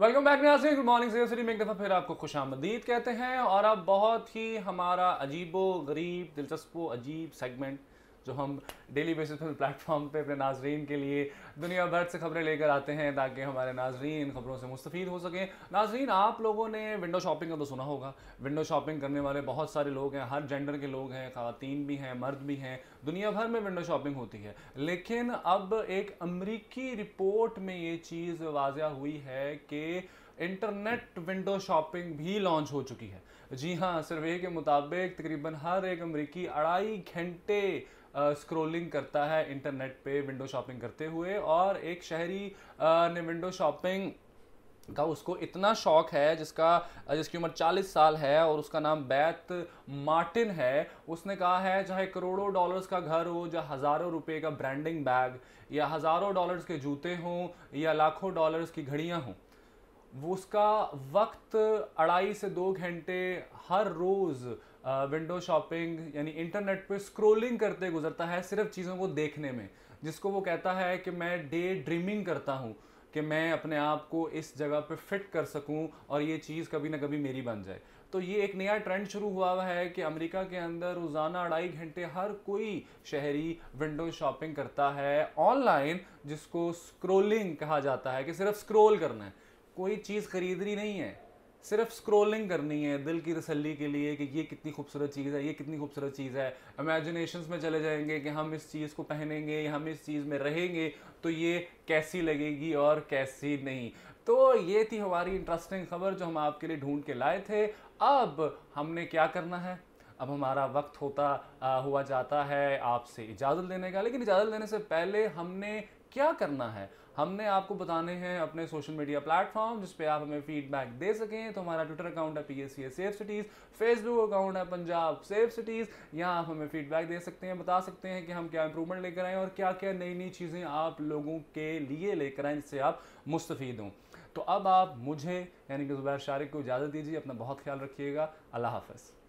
welcome back नाजरीन good morning sir सर में एक दफ़ा फिर आपको खुश आमदीद कहते हैं और अब बहुत ही हमारा अजीबो गरीब दिलचस्प अजीब सेगमेंट जो हम डेली बेसिस पर प्लेटफॉर्म पे अपने नाजरीन के लिए दुनिया भर से खबरें लेकर आते हैं ताकि हमारे नाजरीन खबरों से मुस्तफ़ हो सकें नाजरीन आप लोगों ने विंडो शॉपिंग का तो सुना होगा विंडो शॉपिंग करने वाले बहुत सारे लोग हैं हर जेंडर के लोग हैं खातन भी हैं मर्द भी हैं दुनिया भर में विंडो शॉपिंग होती है लेकिन अब एक अमरीकी रिपोर्ट में ये चीज़ वाजिया हुई है कि इंटरनेट विंडो शॉपिंग भी लॉन्च हो चुकी है जी हाँ सर्वे के मुताबिक तकरीबन हर एक अमरीकी अढ़ाई घंटे स्क्रोलिंग करता है इंटरनेट पे विंडो शॉपिंग करते हुए और एक शहरी ने विंडो शॉपिंग का उसको इतना शौक है जिसका जिसकी उम्र 40 साल है और उसका नाम बैत मार्टिन है उसने कहा है चाहे करोड़ों डॉलर्स का घर हो या हज़ारों रुपए का ब्रांडिंग बैग या हज़ारों डॉलर्स के जूते हों या लाखों डॉलर्स की घड़ियां हों वो उसका वक्त अढ़ाई से दो घंटे हर रोज़ विंडो शॉपिंग यानी इंटरनेट पे स्क्रोलिंग करते गुजरता है सिर्फ चीज़ों को देखने में जिसको वो कहता है कि मैं डे ड्रीमिंग करता हूँ कि मैं अपने आप को इस जगह पे फिट कर सकूं और ये चीज़ कभी ना कभी मेरी बन जाए तो ये एक नया ट्रेंड शुरू हुआ है कि अमेरिका के अंदर रोज़ाना अढ़ाई घंटे हर कोई शहरी विंडो शॉपिंग करता है ऑनलाइन जिसको स्क्रोलिंग कहा जाता है कि सिर्फ स्क्रोल करना है कोई चीज़ खरीदनी नहीं है सिर्फ स्क्रोलिंग करनी है दिल की तसल्ली के लिए कि ये कितनी खूबसूरत चीज़ है ये कितनी खूबसूरत चीज़ है इमेजिनेशन में चले जाएंगे कि हम इस चीज़ को पहनेंगे हम इस चीज़ में रहेंगे तो ये कैसी लगेगी और कैसी नहीं तो ये थी हमारी इंटरेस्टिंग खबर जो हम आपके लिए ढूंढ के लाए थे अब हमने क्या करना है अब हमारा वक्त होता आ, हुआ जाता है आपसे इजाज़त लेने का लेकिन इजाज़त लेने से पहले हमने क्या करना है हमने आपको बताने हैं अपने सोशल मीडिया प्लेटफॉर्म जिस पे आप हमें फीडबैक दे सकें तो हमारा ट्विटर अकाउंट है P S safe cities Facebook account है पंजाब सेफ सिटीज़ यहाँ आप हमें फीडबैक दे सकते हैं बता सकते हैं कि हम क्या इंप्रूवमेंट लेकर आएँ और क्या क्या नई नई चीज़ें आप लोगों के लिए लेकर आए जिससे आप मुस्तफ़ हों तो अब आप मुझे यानी कि जुबैर शारिक को इजाज़त दीजिए अपना बहुत ख्याल रखिएगा अल्लाह हाफ़